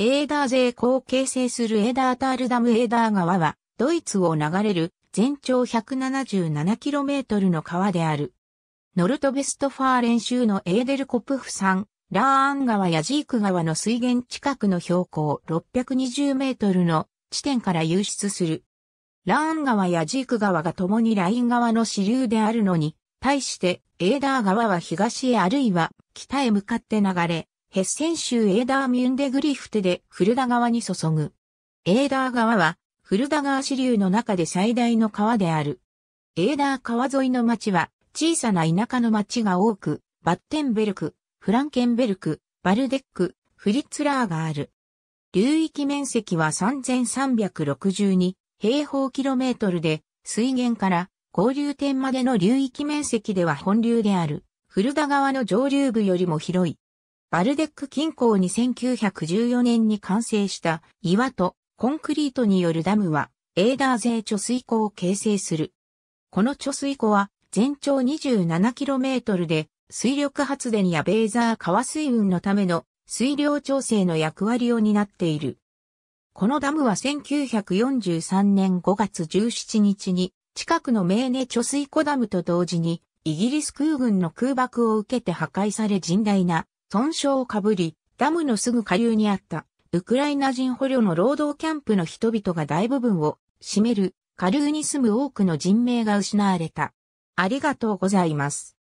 エーダー税港を形成するエーダータールダムエーダー川は、ドイツを流れる全長 177km の川である。ノルトベストファーレン州のエーデルコプフ山、ラーン川やジーク川の水源近くの標高620メートルの地点から流出する。ラーン川やジーク川が共にライン川の支流であるのに、対してエーダー川は東へあるいは北へ向かって流れ、ヘッセン州エーダーミュンデグリフテでフルダ川に注ぐ。エーダー川は、フルダ川支流の中で最大の川である。エーダー川沿いの町は、小さな田舎の町が多く、バッテンベルク、フランケンベルク、バルデック、フリッツラーがある。流域面積は3362平方キロメートルで、水源から合流点までの流域面積では本流である、フルダ川の上流部よりも広い。バルデック近郊に1914年に完成した岩とコンクリートによるダムはエーダー税貯水湖を形成する。この貯水湖は全長 27km で水力発電やベーザー川水運のための水量調整の役割を担っている。このダムは1943年5月17日に近くのメーネ貯水湖ダムと同時にイギリス空軍の空爆を受けて破壊され甚大な損傷をかぶり、ダムのすぐ下流にあった、ウクライナ人捕虜の労働キャンプの人々が大部分を占める、下流に住む多くの人命が失われた。ありがとうございます。